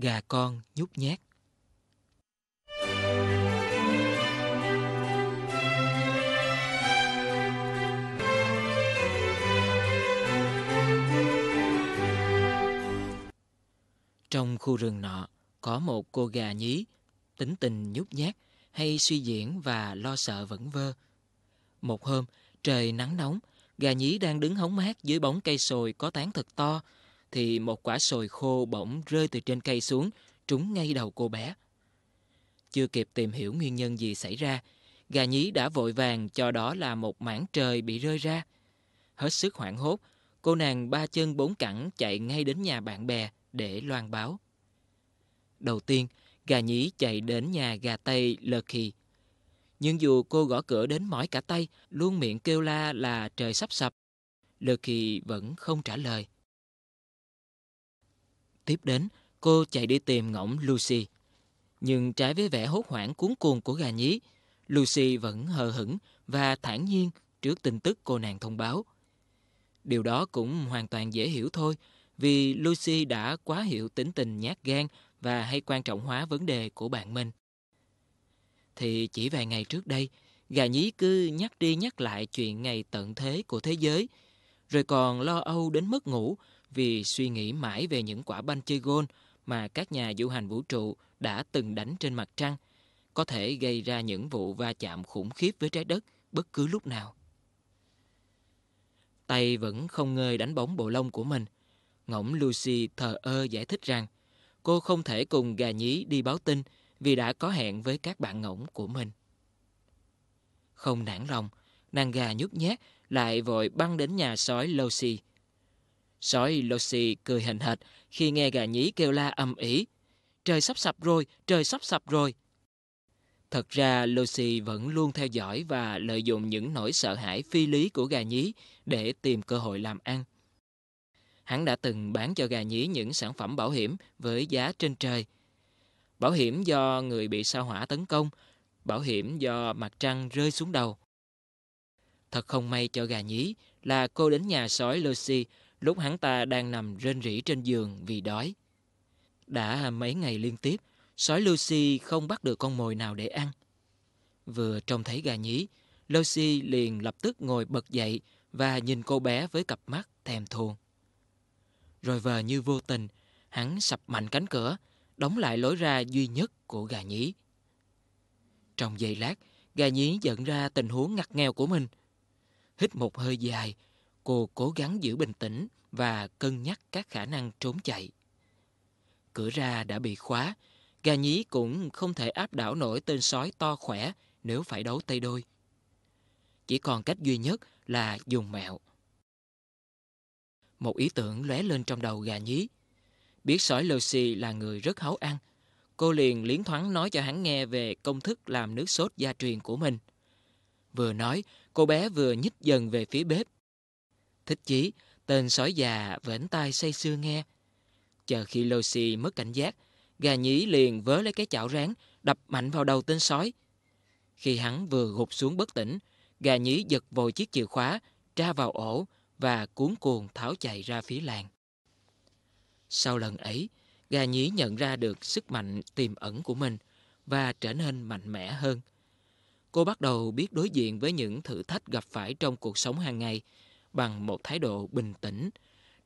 gà con nhút nhát. Trong khu rừng nọ có một cô gà nhí, tính tình nhút nhát, hay suy diễn và lo sợ vẫn vơ. Một hôm, trời nắng nóng, gà nhí đang đứng hóng mát dưới bóng cây sồi có tán thật to, thì một quả sồi khô bỗng rơi từ trên cây xuống, trúng ngay đầu cô bé. Chưa kịp tìm hiểu nguyên nhân gì xảy ra, gà nhí đã vội vàng cho đó là một mảng trời bị rơi ra. Hết sức hoảng hốt, cô nàng ba chân bốn cẳng chạy ngay đến nhà bạn bè để loan báo. Đầu tiên, gà nhí chạy đến nhà gà Tây Lơ kỳ. Nhưng dù cô gõ cửa đến mỏi cả tay, luôn miệng kêu la là trời sắp sập, Lơ kỳ vẫn không trả lời tiếp đến, cô chạy đi tìm ngỗng Lucy. Nhưng trái với vẻ hốt hoảng cuốn cuồng của gà nhí, Lucy vẫn hờ hững và thản nhiên trước tin tức cô nàng thông báo. Điều đó cũng hoàn toàn dễ hiểu thôi, vì Lucy đã quá hiểu tính tình nhát gan và hay quan trọng hóa vấn đề của bạn mình. Thì chỉ vài ngày trước đây, gà nhí cứ nhắc đi nhắc lại chuyện ngày tận thế của thế giới, rồi còn lo âu đến mất ngủ vì suy nghĩ mãi về những quả banh chơi gôn mà các nhà du hành vũ trụ đã từng đánh trên mặt trăng, có thể gây ra những vụ va chạm khủng khiếp với trái đất bất cứ lúc nào. Tay vẫn không ngơi đánh bóng bộ lông của mình. Ngỗng Lucy thờ ơ giải thích rằng cô không thể cùng gà nhí đi báo tin vì đã có hẹn với các bạn ngỗng của mình. Không nản lòng, nàng gà nhút nhát lại vội băng đến nhà sói Lucy Sói Lucy cười hình hệt khi nghe gà nhí kêu la âm ỉ. Trời sắp sập rồi, trời sắp sập rồi. Thật ra Lucy vẫn luôn theo dõi và lợi dụng những nỗi sợ hãi phi lý của gà nhí để tìm cơ hội làm ăn. Hắn đã từng bán cho gà nhí những sản phẩm bảo hiểm với giá trên trời. Bảo hiểm do người bị sao hỏa tấn công, bảo hiểm do mặt trăng rơi xuống đầu. Thật không may cho gà nhí là cô đến nhà sói Lucy lúc hắn ta đang nằm rên rỉ trên giường vì đói. Đã mấy ngày liên tiếp, sói Lucy không bắt được con mồi nào để ăn. Vừa trông thấy gà nhí, Lucy liền lập tức ngồi bật dậy và nhìn cô bé với cặp mắt thèm thuồng. Rồi vờ như vô tình, hắn sập mạnh cánh cửa, đóng lại lối ra duy nhất của gà nhí. Trong giây lát, gà nhí dẫn ra tình huống ngặt nghèo của mình. Hít một hơi dài, Cô cố gắng giữ bình tĩnh và cân nhắc các khả năng trốn chạy. Cửa ra đã bị khóa, gà nhí cũng không thể áp đảo nổi tên sói to khỏe nếu phải đấu tay đôi. Chỉ còn cách duy nhất là dùng mẹo. Một ý tưởng lóe lên trong đầu gà nhí. Biết sói Lucy là người rất háu ăn, cô liền liến thoáng nói cho hắn nghe về công thức làm nước sốt gia truyền của mình. Vừa nói, cô bé vừa nhích dần về phía bếp, Thích chí, tên sói già vểnh tai say sưa nghe. Chờ khi Lucy mất cảnh giác, gà nhí liền vớ lấy cái chảo rán, đập mạnh vào đầu tên sói. Khi hắn vừa gục xuống bất tỉnh, gà nhí giật vội chiếc chìa khóa, tra vào ổ và cuốn cuồng tháo chạy ra phía làng. Sau lần ấy, gà nhí nhận ra được sức mạnh tiềm ẩn của mình và trở nên mạnh mẽ hơn. Cô bắt đầu biết đối diện với những thử thách gặp phải trong cuộc sống hàng ngày bằng một thái độ bình tĩnh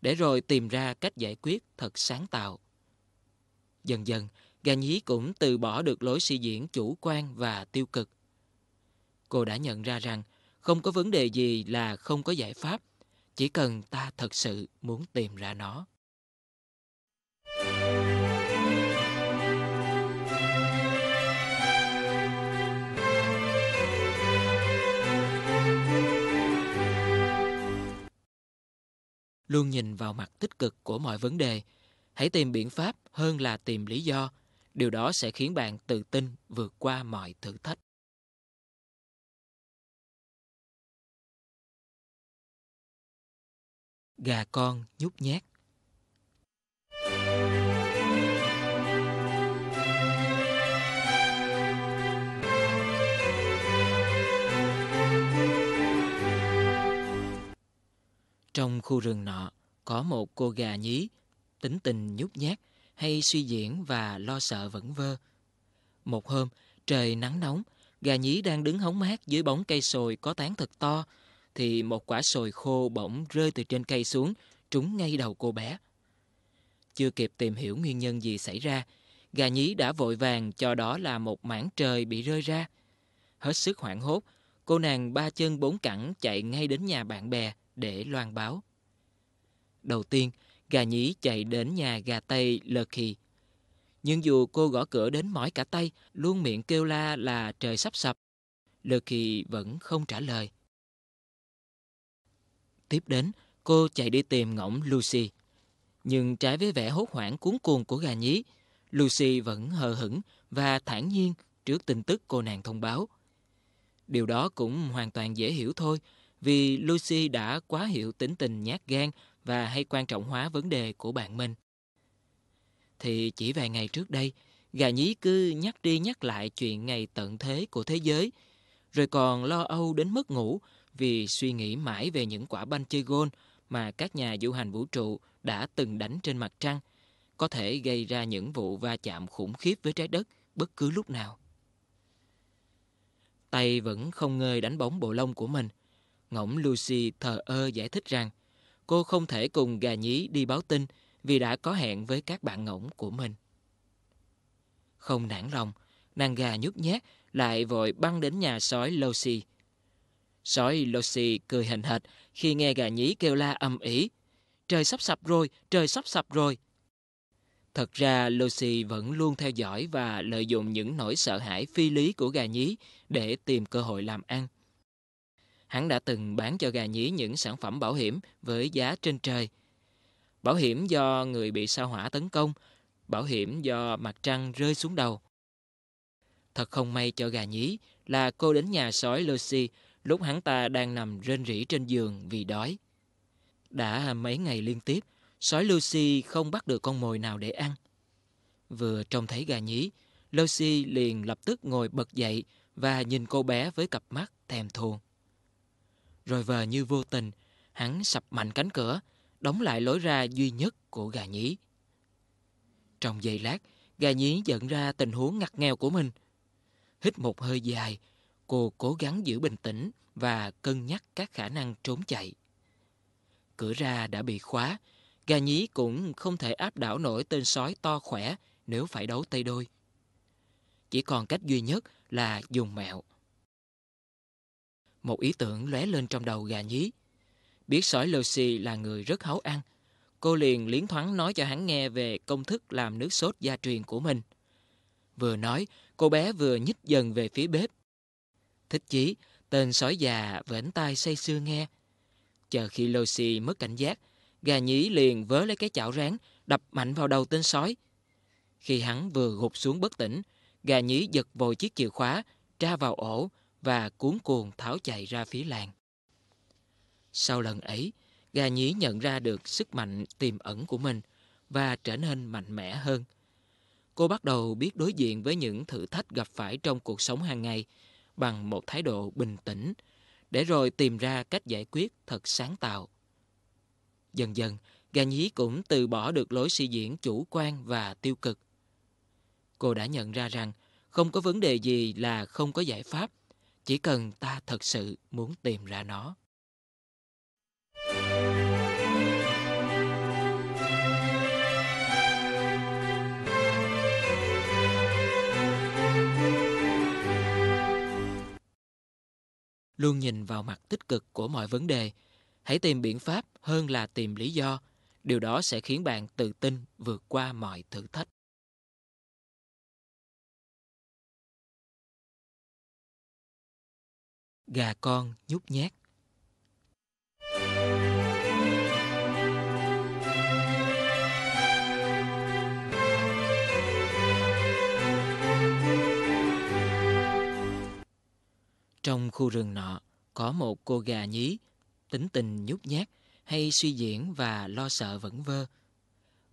để rồi tìm ra cách giải quyết thật sáng tạo. Dần dần, gà nhí cũng từ bỏ được lối suy diễn chủ quan và tiêu cực. Cô đã nhận ra rằng không có vấn đề gì là không có giải pháp, chỉ cần ta thật sự muốn tìm ra nó. Thank you. luôn nhìn vào mặt tích cực của mọi vấn đề. Hãy tìm biện pháp hơn là tìm lý do. Điều đó sẽ khiến bạn tự tin vượt qua mọi thử thách. Gà con nhút nhát. Trong khu rừng nọ, có một cô gà nhí, tính tình nhút nhát, hay suy diễn và lo sợ vẫn vơ. Một hôm, trời nắng nóng, gà nhí đang đứng hóng mát dưới bóng cây sồi có tán thật to, thì một quả sồi khô bỗng rơi từ trên cây xuống, trúng ngay đầu cô bé. Chưa kịp tìm hiểu nguyên nhân gì xảy ra, gà nhí đã vội vàng cho đó là một mảng trời bị rơi ra. Hết sức hoảng hốt, cô nàng ba chân bốn cẳng chạy ngay đến nhà bạn bè để loan báo. Đầu tiên, gà nhí chạy đến nhà gà Tây Lơ kỳ. Nhưng dù cô gõ cửa đến mỏi cả tay, luôn miệng kêu la là trời sắp sập, Lơ kỳ vẫn không trả lời. Tiếp đến, cô chạy đi tìm ngỗng Lucy. Nhưng trái với vẻ hốt hoảng cuốn cuồng của gà nhí, Lucy vẫn hờ hững và thản nhiên trước tin tức cô nàng thông báo. Điều đó cũng hoàn toàn dễ hiểu thôi, vì Lucy đã quá hiểu tính tình nhát gan và hay quan trọng hóa vấn đề của bạn mình. Thì chỉ vài ngày trước đây, gà nhí cứ nhắc đi nhắc lại chuyện ngày tận thế của thế giới, rồi còn lo âu đến mất ngủ vì suy nghĩ mãi về những quả banh chơi gôn mà các nhà du hành vũ trụ đã từng đánh trên mặt trăng, có thể gây ra những vụ va chạm khủng khiếp với trái đất bất cứ lúc nào. Tay vẫn không ngơi đánh bóng bộ lông của mình – Ngỗng Lucy thờ ơ giải thích rằng cô không thể cùng gà nhí đi báo tin vì đã có hẹn với các bạn ngỗng của mình. Không nản lòng, nàng gà nhút nhát lại vội băng đến nhà sói Lucy. Sói Lucy cười hình hệt khi nghe gà nhí kêu la âm ỉ. Trời sắp sập rồi, trời sắp sập rồi. Thật ra Lucy vẫn luôn theo dõi và lợi dụng những nỗi sợ hãi phi lý của gà nhí để tìm cơ hội làm ăn. Hắn đã từng bán cho gà nhí những sản phẩm bảo hiểm với giá trên trời. Bảo hiểm do người bị sao hỏa tấn công, bảo hiểm do mặt trăng rơi xuống đầu. Thật không may cho gà nhí là cô đến nhà sói Lucy lúc hắn ta đang nằm rên rỉ trên giường vì đói. Đã mấy ngày liên tiếp, sói Lucy không bắt được con mồi nào để ăn. Vừa trông thấy gà nhí, Lucy liền lập tức ngồi bật dậy và nhìn cô bé với cặp mắt thèm thuồng. Rồi vờ như vô tình, hắn sập mạnh cánh cửa, đóng lại lối ra duy nhất của gà nhí. Trong giây lát, gà nhí nhận ra tình huống ngặt nghèo của mình. Hít một hơi dài, cô cố gắng giữ bình tĩnh và cân nhắc các khả năng trốn chạy. Cửa ra đã bị khóa, gà nhí cũng không thể áp đảo nổi tên sói to khỏe nếu phải đấu tay đôi. Chỉ còn cách duy nhất là dùng mẹo. Một ý tưởng lóe lên trong đầu gà nhí. Biết sói Lucy là người rất háu ăn, cô liền liến thoáng nói cho hắn nghe về công thức làm nước sốt gia truyền của mình. Vừa nói, cô bé vừa nhích dần về phía bếp. Thích chí, tên sói già vẫn tai say sưa nghe. Chờ khi Lucy mất cảnh giác, gà nhí liền vớ lấy cái chảo rán, đập mạnh vào đầu tên sói. Khi hắn vừa gục xuống bất tỉnh, gà nhí giật vội chiếc chìa khóa, tra vào ổ, và cuốn cuồng tháo chạy ra phía làng. Sau lần ấy, gà nhí nhận ra được sức mạnh tiềm ẩn của mình và trở nên mạnh mẽ hơn. Cô bắt đầu biết đối diện với những thử thách gặp phải trong cuộc sống hàng ngày bằng một thái độ bình tĩnh, để rồi tìm ra cách giải quyết thật sáng tạo. Dần dần, gà nhí cũng từ bỏ được lối suy diễn chủ quan và tiêu cực. Cô đã nhận ra rằng không có vấn đề gì là không có giải pháp chỉ cần ta thật sự muốn tìm ra nó luôn nhìn vào mặt tích cực của mọi vấn đề hãy tìm biện pháp hơn là tìm lý do điều đó sẽ khiến bạn tự tin vượt qua mọi thử thách gà con nhút nhát. Trong khu rừng nọ, có một cô gà nhí, tính tình nhút nhát, hay suy diễn và lo sợ vẫn vơ.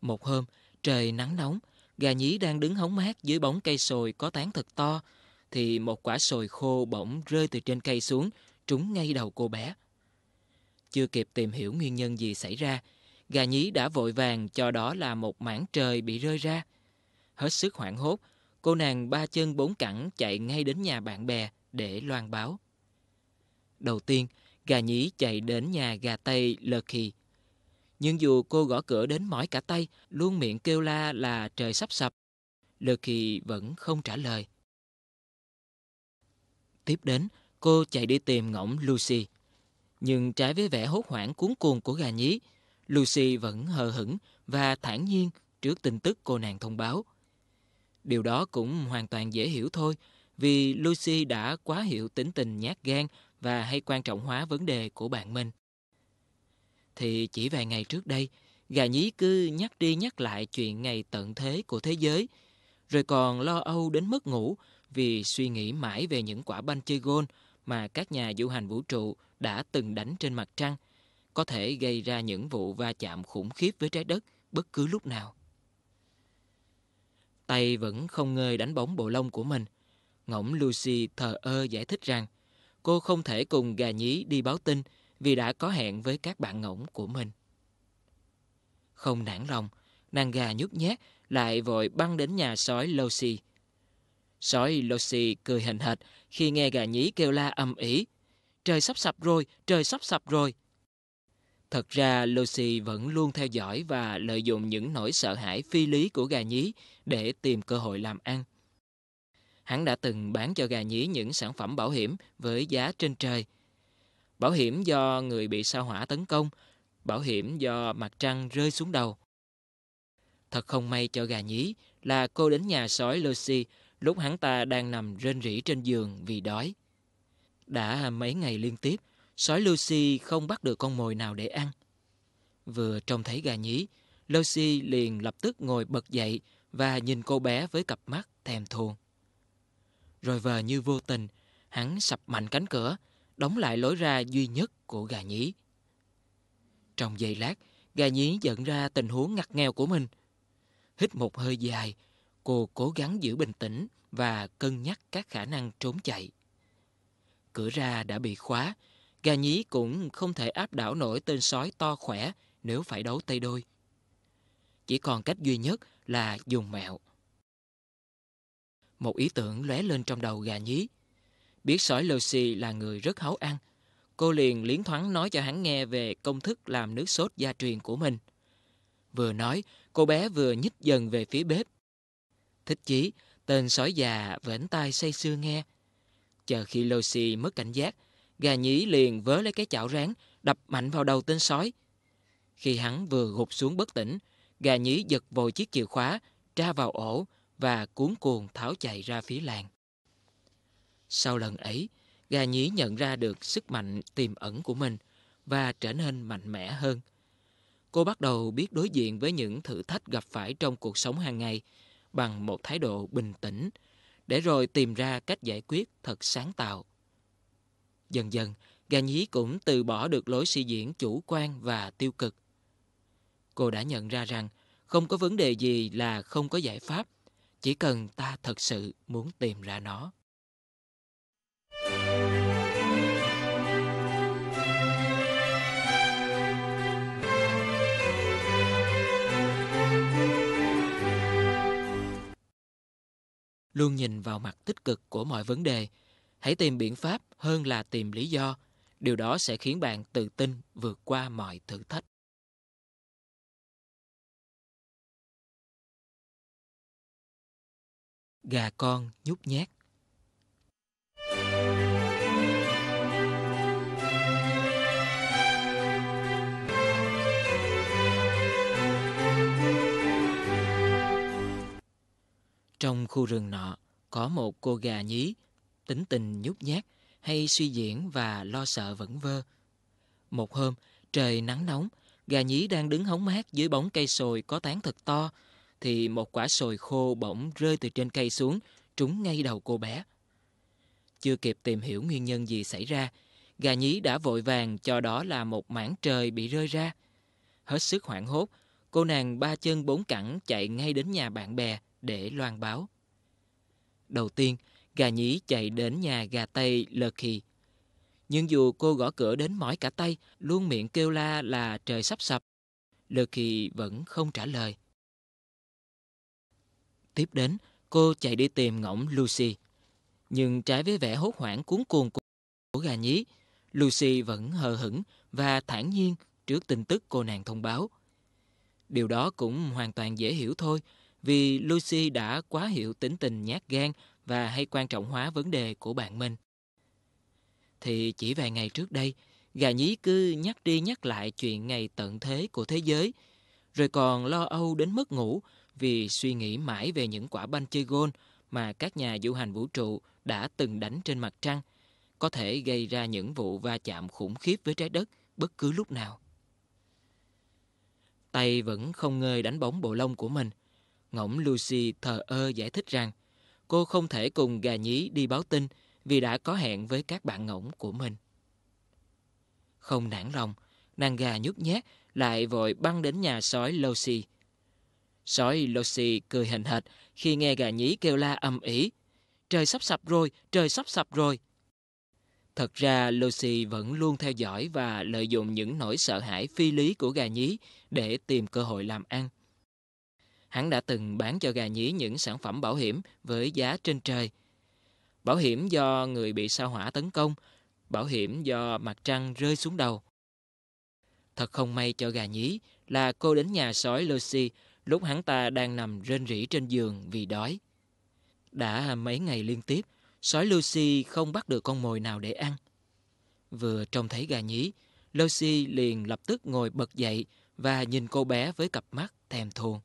Một hôm, trời nắng nóng, gà nhí đang đứng hóng mát dưới bóng cây sồi có tán thật to, thì một quả sồi khô bỗng rơi từ trên cây xuống, trúng ngay đầu cô bé. Chưa kịp tìm hiểu nguyên nhân gì xảy ra, gà nhí đã vội vàng cho đó là một mảng trời bị rơi ra. Hết sức hoảng hốt, cô nàng ba chân bốn cẳng chạy ngay đến nhà bạn bè để loan báo. Đầu tiên, gà nhí chạy đến nhà gà Tây lờ Khì. Nhưng dù cô gõ cửa đến mỏi cả tay, luôn miệng kêu la là trời sắp sập, lờ Khì vẫn không trả lời tiếp đến, cô chạy đi tìm ngỗng Lucy. Nhưng trái với vẻ hốt hoảng cuốn cuồng của gà nhí, Lucy vẫn hờ hững và thản nhiên trước tin tức cô nàng thông báo. Điều đó cũng hoàn toàn dễ hiểu thôi, vì Lucy đã quá hiểu tính tình nhát gan và hay quan trọng hóa vấn đề của bạn mình. Thì chỉ vài ngày trước đây, gà nhí cứ nhắc đi nhắc lại chuyện ngày tận thế của thế giới, rồi còn lo âu đến mất ngủ vì suy nghĩ mãi về những quả banh chơi gôn mà các nhà du hành vũ trụ đã từng đánh trên mặt trăng, có thể gây ra những vụ va chạm khủng khiếp với trái đất bất cứ lúc nào. Tay vẫn không ngơi đánh bóng bộ lông của mình. Ngỗng Lucy thờ ơ giải thích rằng cô không thể cùng gà nhí đi báo tin vì đã có hẹn với các bạn ngỗng của mình. Không nản lòng, nàng gà nhút nhát lại vội băng đến nhà sói Lucy Sói Lucy cười hình hệt khi nghe gà nhí kêu la âm ỉ. Trời sắp sập rồi, trời sắp sập rồi. Thật ra Lucy vẫn luôn theo dõi và lợi dụng những nỗi sợ hãi phi lý của gà nhí để tìm cơ hội làm ăn. Hắn đã từng bán cho gà nhí những sản phẩm bảo hiểm với giá trên trời. Bảo hiểm do người bị sao hỏa tấn công, bảo hiểm do mặt trăng rơi xuống đầu. Thật không may cho gà nhí là cô đến nhà sói Lucy lúc hắn ta đang nằm rên rỉ trên giường vì đói. Đã mấy ngày liên tiếp, sói Lucy không bắt được con mồi nào để ăn. Vừa trông thấy gà nhí, Lucy liền lập tức ngồi bật dậy và nhìn cô bé với cặp mắt thèm thuồng. Rồi vờ như vô tình, hắn sập mạnh cánh cửa, đóng lại lối ra duy nhất của gà nhí. Trong giây lát, gà nhí dẫn ra tình huống ngặt nghèo của mình. Hít một hơi dài, Cô cố gắng giữ bình tĩnh và cân nhắc các khả năng trốn chạy. Cửa ra đã bị khóa, gà nhí cũng không thể áp đảo nổi tên sói to khỏe nếu phải đấu tay đôi. Chỉ còn cách duy nhất là dùng mẹo. Một ý tưởng lóe lên trong đầu gà nhí. Biết sói Lucy là người rất háu ăn, cô liền liến thoáng nói cho hắn nghe về công thức làm nước sốt gia truyền của mình. Vừa nói, cô bé vừa nhích dần về phía bếp, thích chí, tên sói già vểnh tai say sưa nghe. Chờ khi Lucy mất cảnh giác, gà nhí liền vớ lấy cái chảo rán, đập mạnh vào đầu tên sói. Khi hắn vừa gục xuống bất tỉnh, gà nhí giật vội chiếc chìa khóa, tra vào ổ và cuốn cuồng tháo chạy ra phía làng. Sau lần ấy, gà nhí nhận ra được sức mạnh tiềm ẩn của mình và trở nên mạnh mẽ hơn. Cô bắt đầu biết đối diện với những thử thách gặp phải trong cuộc sống hàng ngày bằng một thái độ bình tĩnh để rồi tìm ra cách giải quyết thật sáng tạo. Dần dần, gà nhí cũng từ bỏ được lối suy diễn chủ quan và tiêu cực. Cô đã nhận ra rằng không có vấn đề gì là không có giải pháp, chỉ cần ta thật sự muốn tìm ra nó. Thank you. luôn nhìn vào mặt tích cực của mọi vấn đề hãy tìm biện pháp hơn là tìm lý do điều đó sẽ khiến bạn tự tin vượt qua mọi thử thách gà con nhút nhát Trong khu rừng nọ, có một cô gà nhí, tính tình nhút nhát, hay suy diễn và lo sợ vẫn vơ. Một hôm, trời nắng nóng, gà nhí đang đứng hóng mát dưới bóng cây sồi có tán thật to, thì một quả sồi khô bỗng rơi từ trên cây xuống, trúng ngay đầu cô bé. Chưa kịp tìm hiểu nguyên nhân gì xảy ra, gà nhí đã vội vàng cho đó là một mảng trời bị rơi ra. Hết sức hoảng hốt, cô nàng ba chân bốn cẳng chạy ngay đến nhà bạn bè để loan báo. Đầu tiên, gà nhí chạy đến nhà gà Tây Lơ kỳ. Nhưng dù cô gõ cửa đến mỏi cả tay, luôn miệng kêu la là trời sắp sập, Lơ kỳ vẫn không trả lời. Tiếp đến, cô chạy đi tìm ngỗng Lucy. Nhưng trái với vẻ hốt hoảng cuốn cuồng của gà nhí, Lucy vẫn hờ hững và thản nhiên trước tin tức cô nàng thông báo. Điều đó cũng hoàn toàn dễ hiểu thôi, vì Lucy đã quá hiểu tính tình nhát gan và hay quan trọng hóa vấn đề của bạn mình. Thì chỉ vài ngày trước đây, gà nhí cứ nhắc đi nhắc lại chuyện ngày tận thế của thế giới, rồi còn lo âu đến mất ngủ vì suy nghĩ mãi về những quả banh chơi gôn mà các nhà du hành vũ trụ đã từng đánh trên mặt trăng, có thể gây ra những vụ va chạm khủng khiếp với trái đất bất cứ lúc nào. Tay vẫn không ngơi đánh bóng bộ lông của mình, Ngỗng Lucy thờ ơ giải thích rằng cô không thể cùng gà nhí đi báo tin vì đã có hẹn với các bạn ngỗng của mình. Không nản lòng, nàng gà nhút nhát lại vội băng đến nhà sói Lucy. Sói Lucy cười hình hệt khi nghe gà nhí kêu la âm ỉ. Trời sắp sập rồi, trời sắp sập rồi. Thật ra Lucy vẫn luôn theo dõi và lợi dụng những nỗi sợ hãi phi lý của gà nhí để tìm cơ hội làm ăn hắn đã từng bán cho gà nhí những sản phẩm bảo hiểm với giá trên trời. Bảo hiểm do người bị sao hỏa tấn công, bảo hiểm do mặt trăng rơi xuống đầu. Thật không may cho gà nhí là cô đến nhà sói Lucy lúc hắn ta đang nằm rên rỉ trên giường vì đói. Đã mấy ngày liên tiếp, sói Lucy không bắt được con mồi nào để ăn. Vừa trông thấy gà nhí, Lucy liền lập tức ngồi bật dậy và nhìn cô bé với cặp mắt thèm thuồng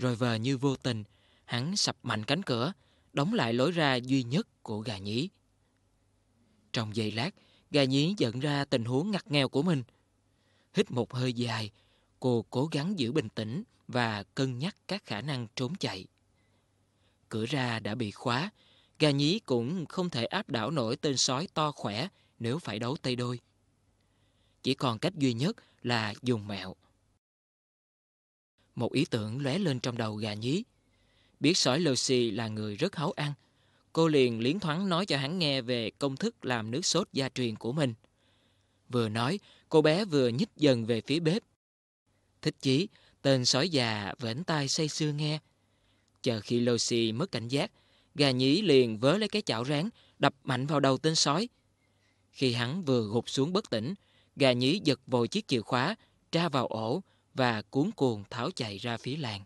rồi vờ như vô tình, hắn sập mạnh cánh cửa, đóng lại lối ra duy nhất của gà nhí. Trong giây lát, gà nhí dẫn ra tình huống ngặt nghèo của mình. Hít một hơi dài, cô cố gắng giữ bình tĩnh và cân nhắc các khả năng trốn chạy. Cửa ra đã bị khóa, gà nhí cũng không thể áp đảo nổi tên sói to khỏe nếu phải đấu tay đôi. Chỉ còn cách duy nhất là dùng mẹo. Một ý tưởng lóe lên trong đầu gà nhí. Biết sói Lucy là người rất háu ăn, cô liền liến thoáng nói cho hắn nghe về công thức làm nước sốt gia truyền của mình. Vừa nói, cô bé vừa nhích dần về phía bếp. Thích chí, tên sói già vẫn tay say sưa nghe. Chờ khi Lucy mất cảnh giác, gà nhí liền vớ lấy cái chảo rán, đập mạnh vào đầu tên sói. Khi hắn vừa gục xuống bất tỉnh, gà nhí giật vội chiếc chìa khóa, tra vào ổ, và cuốn cuồng tháo chạy ra phía làng.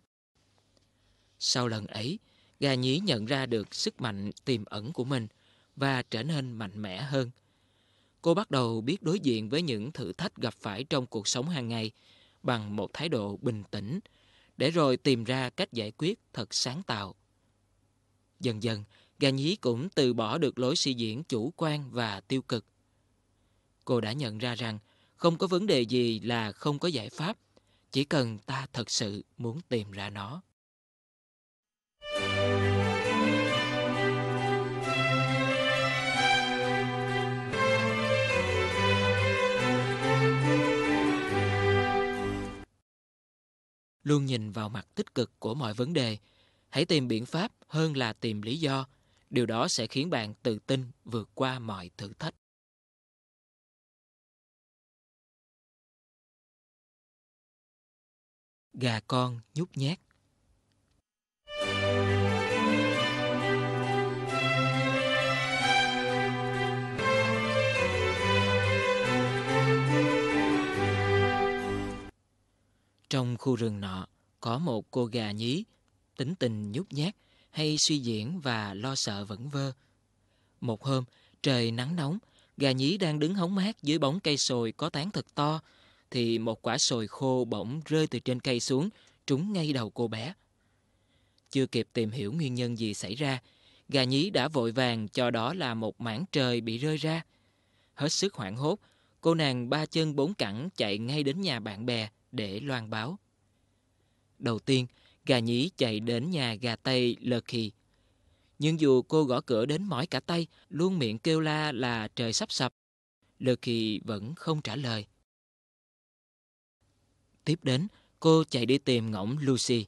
Sau lần ấy, gà nhí nhận ra được sức mạnh tiềm ẩn của mình và trở nên mạnh mẽ hơn. Cô bắt đầu biết đối diện với những thử thách gặp phải trong cuộc sống hàng ngày bằng một thái độ bình tĩnh, để rồi tìm ra cách giải quyết thật sáng tạo. Dần dần, gà nhí cũng từ bỏ được lối suy diễn chủ quan và tiêu cực. Cô đã nhận ra rằng không có vấn đề gì là không có giải pháp chỉ cần ta thật sự muốn tìm ra nó luôn nhìn vào mặt tích cực của mọi vấn đề hãy tìm biện pháp hơn là tìm lý do điều đó sẽ khiến bạn tự tin vượt qua mọi thử thách gà con nhút nhát. Trong khu rừng nọ có một cô gà nhí, tính tình nhút nhát, hay suy diễn và lo sợ vẫn vơ. Một hôm, trời nắng nóng, gà nhí đang đứng hóng mát dưới bóng cây sồi có tán thật to, thì một quả sồi khô bỗng rơi từ trên cây xuống, trúng ngay đầu cô bé. Chưa kịp tìm hiểu nguyên nhân gì xảy ra, gà nhí đã vội vàng cho đó là một mảng trời bị rơi ra. Hết sức hoảng hốt, cô nàng ba chân bốn cẳng chạy ngay đến nhà bạn bè để loan báo. Đầu tiên, gà nhí chạy đến nhà gà Tây Lơ kỳ. Nhưng dù cô gõ cửa đến mỏi cả tay, luôn miệng kêu la là trời sắp sập, Lơ kỳ vẫn không trả lời. Tiếp đến, cô chạy đi tìm ngỗng Lucy.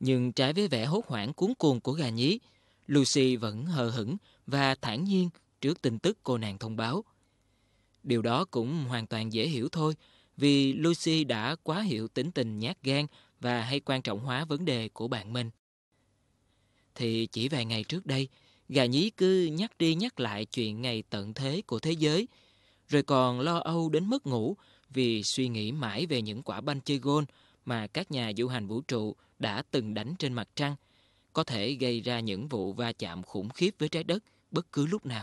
Nhưng trái với vẻ hốt hoảng cuốn cuồng của gà nhí, Lucy vẫn hờ hững và thản nhiên trước tin tức cô nàng thông báo. Điều đó cũng hoàn toàn dễ hiểu thôi, vì Lucy đã quá hiểu tính tình nhát gan và hay quan trọng hóa vấn đề của bạn mình. Thì chỉ vài ngày trước đây, gà nhí cứ nhắc đi nhắc lại chuyện ngày tận thế của thế giới, rồi còn lo âu đến mất ngủ vì suy nghĩ mãi về những quả banh chơi gôn mà các nhà du hành vũ trụ đã từng đánh trên mặt trăng, có thể gây ra những vụ va chạm khủng khiếp với trái đất bất cứ lúc nào.